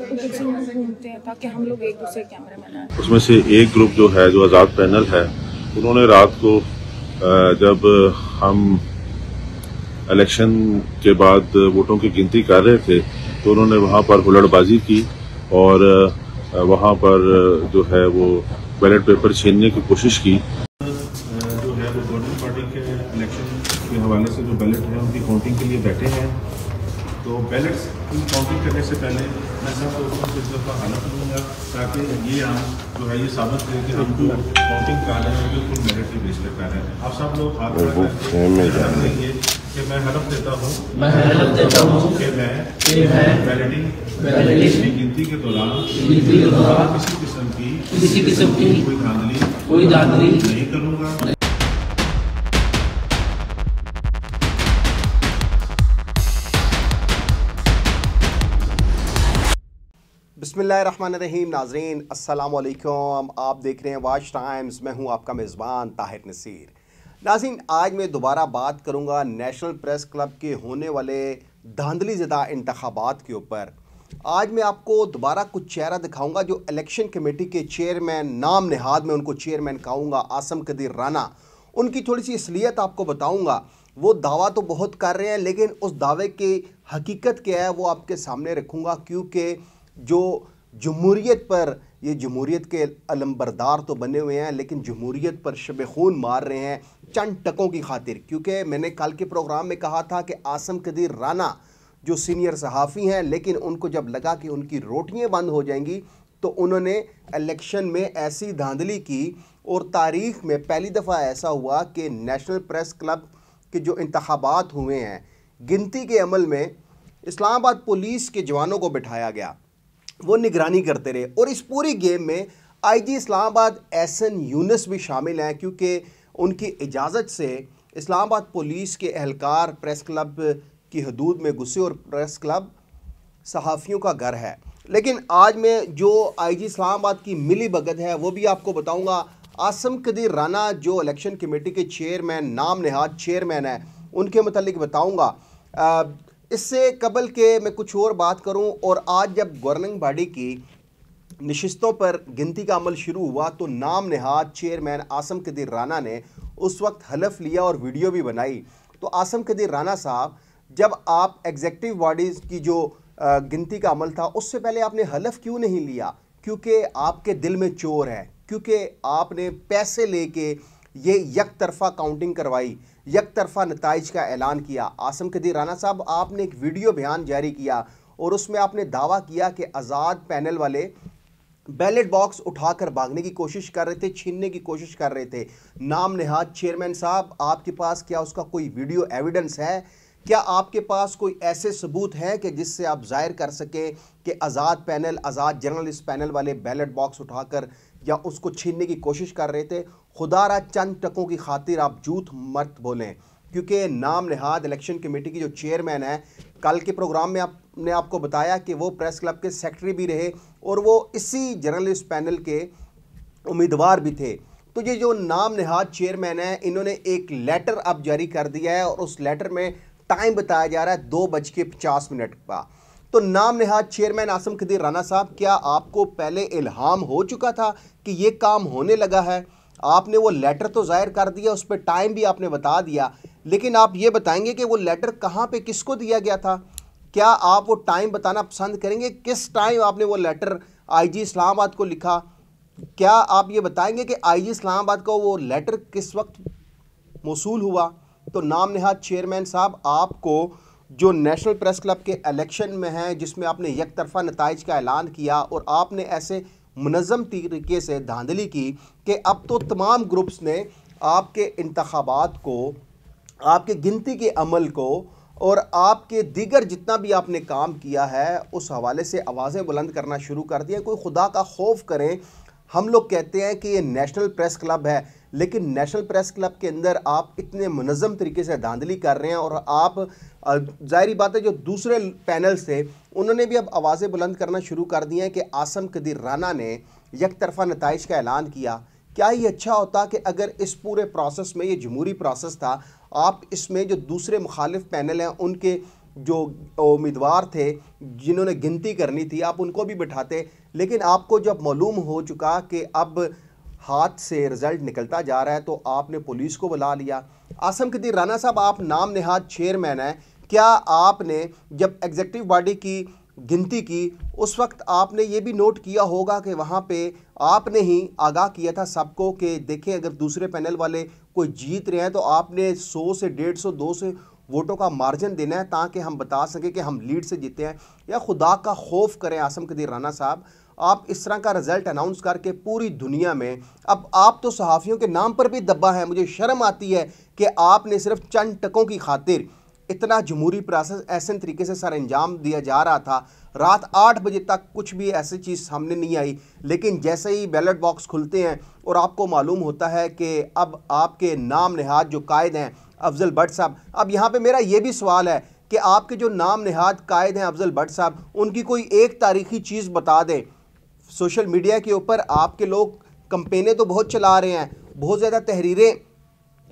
ताकि हम लोग एक दूसरे कैमरे में उसमें से एक ग्रुप जो है जो आज़ाद पैनल है उन्होंने रात को जब हम इलेक्शन के बाद वोटों की गिनती कर रहे थे तो उन्होंने वहाँ पर हुलड़बाजी की और वहाँ पर जो है वो बैलेट पेपर छीनने की कोशिश की जो है वो गवर्नमेंट पार्टी के इलेक्शन के हवाले से जो बैलेट है उनकी काउंटिंग के लिए बैठे हैं तो बैलेट्स इन काउंटिंग करने से पहले मैं सब लोगों से इस का हालत लूँगा ताकि ये हम जो है ये साबित करें कि हम जो काउंटिंग रहे हैं बिल्कुल मेरिट पे बेच लेता है आप सब लोग हाथ लगाएंगे कि मैं हलफ देता हूँ मैं हलफ देता हूँ कि मैं कि वैलिडिंग गिनती के दौरान किसी किस्म की किसी किस्म की कोई धांधली कोई धांधली नहीं कर बसमीम नाजरीन असल आप देख रहे हैं वाच टाइम्स मैं हूं आपका मेज़बान ताहिर नसीर नाजीन आज मैं दोबारा बात करूंगा नेशनल प्रेस क्लब के होने वाले धांधली ज़दा इंतबात के ऊपर आज मैं आपको दोबारा कुछ चेहरा दिखाऊंगा जो इलेक्शन कमेटी के चेयरमैन नाम नहाद में उनको चेयरमैन कहूँगा आसम कदीर राना उनकी थोड़ी सी असलियत आपको बताऊँगा वो दावा तो बहुत कर रहे हैं लेकिन उस दावे की हकीकत क्या है वो आपके सामने रखूँगा क्योंकि जो जमहूरीत पर ये जमहूरीत के अलम्बरदार तो बने हुए हैं लेकिन जमहूरीत पर शब खून मार रहे हैं चंद टकों की खातिर क्योंकि मैंने कल के प्रोग्राम में कहा था कि आसम कदीर राना जो सीनियर सहाफ़ी हैं लेकिन उनको जब लगा कि उनकी रोटियाँ बंद हो जाएंगी तो उन्होंने इलेक्शन में ऐसी धांधली की और तारीख में पहली दफ़ा ऐसा हुआ कि नेशनल प्रेस क्लब के जो इंतबात हुए हैं गिनती के अमल में इस्लामाबाद पुलिस के जवानों को बिठाया गया वो निगरानी करते रहे और इस पूरी गेम में आईजी इस्लामाबाद एन यूनस भी शामिल हैं क्योंकि उनकी इजाज़त से इस्लामाबाद पुलिस के एहलकार प्रेस क्लब की हदूद में घुसे और प्रेस क्लब सहाफ़ियों का घर है लेकिन आज मैं जो आईजी इस्लामाबाद की मिली भगत है वो भी आपको बताऊंगा आसम कदीर राना जो इलेक्शन कमेटी के चेयरमैन नाम नहाद चेयरमैन है उनके मतलब बताऊँगा इससे कबल के मैं कुछ और बात करूं और आज जब गवर्निंग बॉडी की नशस्तों पर गिनती का अमल शुरू हुआ तो नाम नहाद चेयरमैन आसम कदीर राना ने उस वक्त हलफ लिया और वीडियो भी बनाई तो आसम कदीर राना साहब जब आप एग्जेक्टिव बॉडीज़ की जो गिनती का अमल था उससे पहले आपने हलफ क्यों नहीं लिया क्योंकि आपके दिल में चोर है क्योंकि आपने पैसे लेके ये यक तरफा काउंटिंग करवाई यक तरफा नतज का ऐलान किया आसम कदीर राना साहब आपने एक वीडियो बयान जारी किया और उसमें आपने दावा किया कि आज़ाद पैनल वाले बैलेट बॉक्स उठाकर भागने की कोशिश कर रहे थे छीनने की कोशिश कर रहे थे नाम नेहाद चेयरमैन साहब आपके पास क्या उसका कोई वीडियो एविडेंस है क्या आपके पास कोई ऐसे सबूत हैं कि जिससे आप जाहिर कर सकें कि Azad panel Azad journalist panel वाले बैलेट बॉक्स उठाकर या उसको छीनने की कोशिश कर रहे थे खुदा चंद टकों की खातिर आप जूत मर्त बोलें क्योंकि नाम नहाद इलेक्शन कमेटी की जो चेयरमैन है कल के प्रोग्राम में आपने आपको बताया कि वो प्रेस क्लब के सेक्रेटरी भी रहे और वो इसी जर्नलिस्ट पैनल के उम्मीदवार भी थे तो ये जो नाम नहाद चेयरमैन है इन्होंने एक लेटर अब जारी कर दिया है और उस लेटर में टाइम बताया जा रहा है दो बज के पचास मिनट का तो नाम नहाद चेयरमैन आसम खदीर राना साहब क्या आपको पहले इल्हाम हो चुका था कि ये काम होने लगा है आपने वो लेटर तो जाहिर कर दिया उस पर टाइम भी आपने बता दिया लेकिन आप ये बताएंगे कि वो लेटर कहाँ पे किसको दिया गया था क्या आप वो टाइम बताना पसंद करेंगे किस टाइम आपने वो लेटर आईजी इस्लामाबाद को लिखा क्या आप ये बताएंगे कि आईजी इस्लामाबाद का वो लेटर किस वक्त मौसू हुआ तो नाम नेहाद चेयरमैन साहब आपको जो नेशनल प्रेस क्लब के इलेक्शन में हैं जिसमें आपने एक तरफा नतज का ऐलान किया और आपने ऐसे मनज़म तरीके से धांधली की कि अब तो तमाम ग्रुप्स ने आपके इंतबात को आपके गिनती के अमल को और आपके दीगर जितना भी आपने काम किया है उस हवाले से आवाज़ें बुलंद करना शुरू कर दिया कोई खुदा का खौफ करें हम लोग कहते हैं कि ये नेशनल प्रेस क्लब है लेकिन नेशनल प्रेस क्लब के अंदर आप इतने मनज़म तरीके से धांधली कर रहे हैं और आप जाहिर बात है जो दूसरे पैनल्स थे उन्होंने भी अब आवाज़ें बुलंद करना शुरू कर दी हैं कि आसम कदीर राना ने यक तरफा नतज का ऐलान किया क्या ये अच्छा होता कि अगर इस पूरे प्रोसेस में ये जमहूरी प्रोसेस था आप इसमें जो दूसरे मुखालिफ पैनल हैं उनके जो उम्मीदवार थे जिन्होंने गिनती करनी थी आप उनको भी बिठाते लेकिन आपको जब मालूम हो चुका कि अब हाथ से रिजल्ट निकलता जा रहा है तो आपने पुलिस को बुला लिया आसम कदीर राना साहब आप नाम नहाद चेयरमैन हैं क्या आपने जब एग्जेक्टिव बॉडी की गिनती की उस वक्त आपने ये भी नोट किया होगा कि वहाँ पे आपने ही आगाह किया था सबको कि देखें अगर दूसरे पैनल वाले कोई जीत रहे हैं तो आपने 100 से 150 दो से वोटों का मार्जिन देना है ताकि हम बता सकें कि हम लीड से जीते हैं या खुदा का खौफ करें आसम कदीर राना साहब आप इस तरह का रिज़ल्ट अनाउंस करके पूरी दुनिया में अब आप तो सहाफ़ियों के नाम पर भी दब्बा है मुझे शर्म आती है कि आपने सिर्फ चंद टकों की खातिर इतना जमहूरी प्रोसेस ऐसे तरीके से सर अंजाम दिया जा रहा था रात आठ बजे तक कुछ भी ऐसी चीज़ सामने नहीं आई लेकिन जैसे ही बैलेट बॉक्स खुलते हैं और आपको मालूम होता है कि अब आपके नाम नहाद जो कायद हैं अफजल भट्ट साहब अब यहाँ पे मेरा ये भी सवाल है कि आपके जो नाम नहाद कायद हैं अफजल भट्ट साहब उनकी कोई एक तारीखी चीज़ बता दें सोशल मीडिया के ऊपर आपके लोग कंपेने तो बहुत चला रहे हैं बहुत ज़्यादा तहरीरें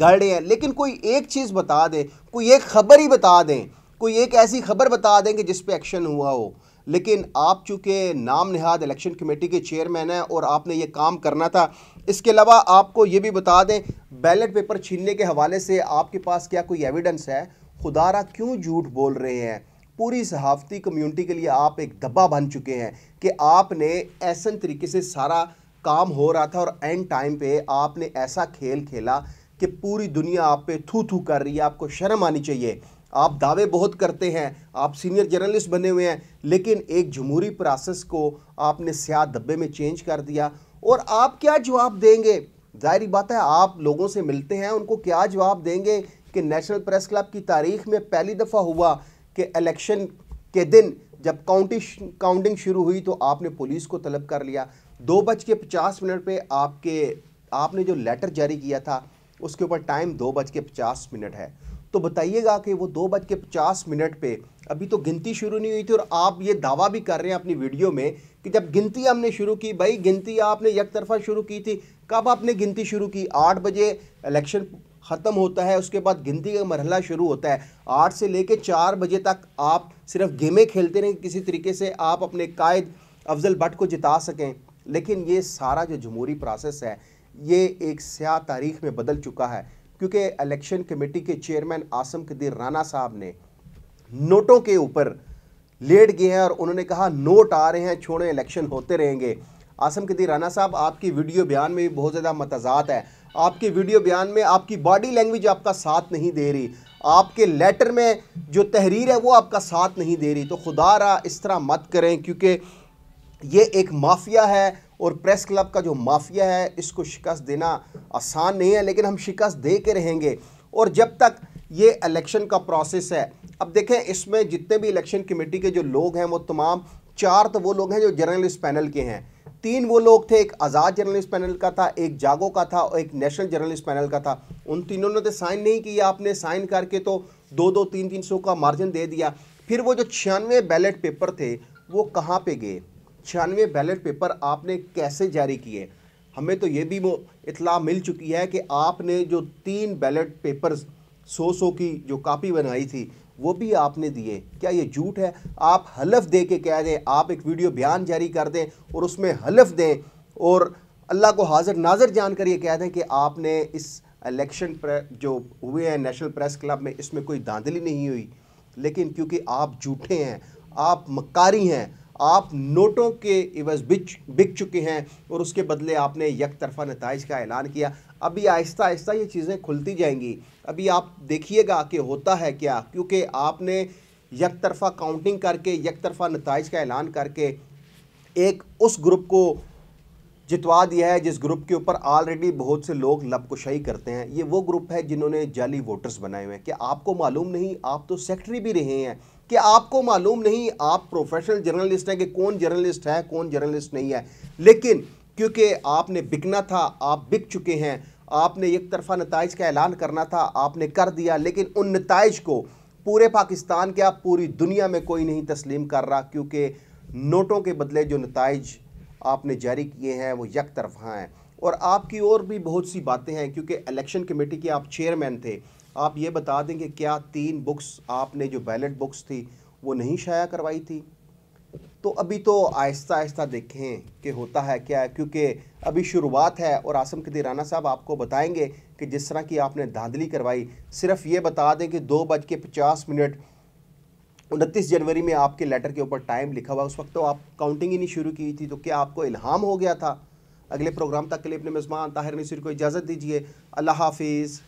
गढ़ रहे हैं लेकिन कोई एक चीज़ बता दें कोई एक खबर ही बता दें कोई एक ऐसी खबर बता दें कि जिस पे एक्शन हुआ हो लेकिन आप चूँकि नाम नहाद इलेक्शन कमेटी के चेयरमैन हैं और आपने ये काम करना था इसके अलावा आपको ये भी बता दें बैलेट पेपर छीनने के हवाले से आपके पास क्या कोई एविडेंस है खुदारा क्यों झूठ बोल रहे हैं पूरी सहाफ़ती कम्युनिटी के लिए आप एक दब्बा बन चुके हैं कि आपने ऐसा तरीके से सारा काम हो रहा था और एंड टाइम पे आपने ऐसा खेल खेला कि पूरी दुनिया आप पे थू थू कर रही है आपको शर्म आनी चाहिए आप दावे बहुत करते हैं आप सीनियर जर्नलिस्ट बने हुए हैं लेकिन एक जमहूरी प्रोसेस को आपने स्याह धब्बे में चेंज कर दिया और आप क्या जवाब देंगे जाहिर बात है आप लोगों से मिलते हैं उनको क्या जवाब देंगे कि नेशनल प्रेस क्लब की तारीख में पहली दफ़ा हुआ कि इलेक्शन के दिन जब काउंटिंग काउंटिंग शुरू हुई तो आपने पुलिस को तलब कर लिया दो बज के पचास मिनट पर आपके आपने जो लेटर जारी किया था उसके ऊपर टाइम दो बज के पचास मिनट है तो बताइएगा कि वो दो बज के पचास मिनट पर अभी तो गिनती शुरू नहीं हुई थी और आप ये दावा भी कर रहे हैं अपनी वीडियो में कि जब गिनती हमने शुरू की भाई गिनती आपने एक तरफा शुरू की थी कब आपने गिनती शुरू की आठ बजे इलेक्शन ख़त्म होता है उसके बाद गिनती का मरहला शुरू होता है आठ से लेकर चार बजे तक आप सिर्फ गेमें खेलते रहें किसी तरीके से आप अपने कायद अफजल भट्ट को जिता सकें लेकिन ये सारा जो जमहूरी प्रोसेस है ये एक स्या तारीख में बदल चुका है क्योंकि इलेक्शन कमेटी के चेयरमैन आसम कदीर राना साहब ने नोटों के ऊपर लेट गए हैं और उन्होंने कहा नोट आ रहे हैं छोड़े इलेक्शन होते रहेंगे आसम कदी राना साहब आपकी वीडियो बयान में भी बहुत ज़्यादा मतजात है आपके वीडियो बयान में आपकी बॉडी लैंग्वेज आपका साथ नहीं दे रही आपके लेटर में जो तहरीर है वो आपका साथ नहीं दे रही तो खुदा रहा इस तरह मत करें क्योंकि ये एक माफिया है और प्रेस क्लब का जो माफिया है इसको शिकस्त देना आसान नहीं है लेकिन हम शिकस्त दे के रहेंगे और जब तक ये इलेक्शन का प्रोसेस है अब देखें इसमें जितने भी इलेक्शन कमेटी के जो लोग हैं वो तमाम चार तो वो लोग हैं जो जर्नलिस्ट पैनल के हैं तीन वो लोग थे एक आज़ाद जर्नलिस्ट पैनल का था एक जागो का था और एक नेशनल जर्नलिस्ट पैनल का था उन तीनों ने तो साइन नहीं किया आपने साइन करके तो दो दो तीन तीन सौ का मार्जिन दे दिया फिर वो जो छियानवे बैलेट पेपर थे वो कहाँ पे गए छियानवे बैलेट पेपर आपने कैसे जारी किए हमें तो ये भी इतला मिल चुकी है कि आपने जो तीन बैलेट पेपर्स सौ सौ की जो कापी बनाई थी वो भी आपने दिए क्या ये झूठ है आप हलफ दे के कह दें आप एक वीडियो बयान जारी कर दें और उसमें हलफ दें और अल्लाह को हाजिर नाजर जानकर ये कह दें कि आपने इस इलेक्शन जो हुए हैं नेशनल प्रेस क्लब में इसमें कोई धांधली नहीं हुई लेकिन क्योंकि आप झूठे हैं आप मकारी हैं आप नोटों के इवज बिच बिक चुके हैं और उसके बदले आपने यक तरफा नतज का ऐलान किया अभी आहिस्ता आहिस्ता ये चीज़ें खुलती जाएंगी अभी आप देखिएगा कि होता है क्या क्योंकि आपने यक तरफा काउंटिंग करके यक तरफा नतज का ऐलान करके एक उस ग्रुप को जितवा दिया है जिस ग्रुप के ऊपर ऑलरेडी बहुत से लोग लपकुशाही करते हैं ये वो ग्रुप है जिन्होंने जाली वोटर्स बनाए हुए हैं कि आपको मालूम नहीं आप तो सेक्रेटरी भी रहे हैं कि आपको मालूम नहीं आप प्रोफेशनल जर्नलिस्ट हैं कि कौन जर्नलिस्ट है कौन जर्नलिस्ट नहीं है लेकिन क्योंकि आपने बिकना था आप बिक चुके हैं आपने एक तरफा नतज का ऐलान करना था आपने कर दिया लेकिन उन नतज को पूरे पाकिस्तान क्या पूरी दुनिया में कोई नहीं तस्लीम कर रहा क्योंकि नोटों के बदले जो नतज आपने जारी किए हैं वो यक तरफा हाँ हैं और आपकी और भी बहुत सी बातें हैं क्योंकि इलेक्शन कमेटी के आप चेयरमैन थे आप ये बता दें कि क्या तीन बुक्स आपने जो बैलेट बुक्स थी वो नहीं शाया करवाई थी तो अभी तो आहिस्ता आहिस्ता देखें कि होता है क्या क्योंकि अभी शुरुआत है और आसम कदीर राना साहब आपको बताएंगे कि जिस तरह की आपने धांधली करवाई सिर्फ ये बता दें कि दो बज के पचास मिनट उनतीस जनवरी में आपके लेटर के ऊपर टाइम लिखा हुआ उस वक्त तो आप काउंटिंग ही नहीं शुरू की थी तो क्या आपको इल्हाम हो गया था अगले प्रोग्राम तक के लिए अपने मेज़बान ताहिर नसीर को इजाज़त दीजिए अल्लाह हाफिज़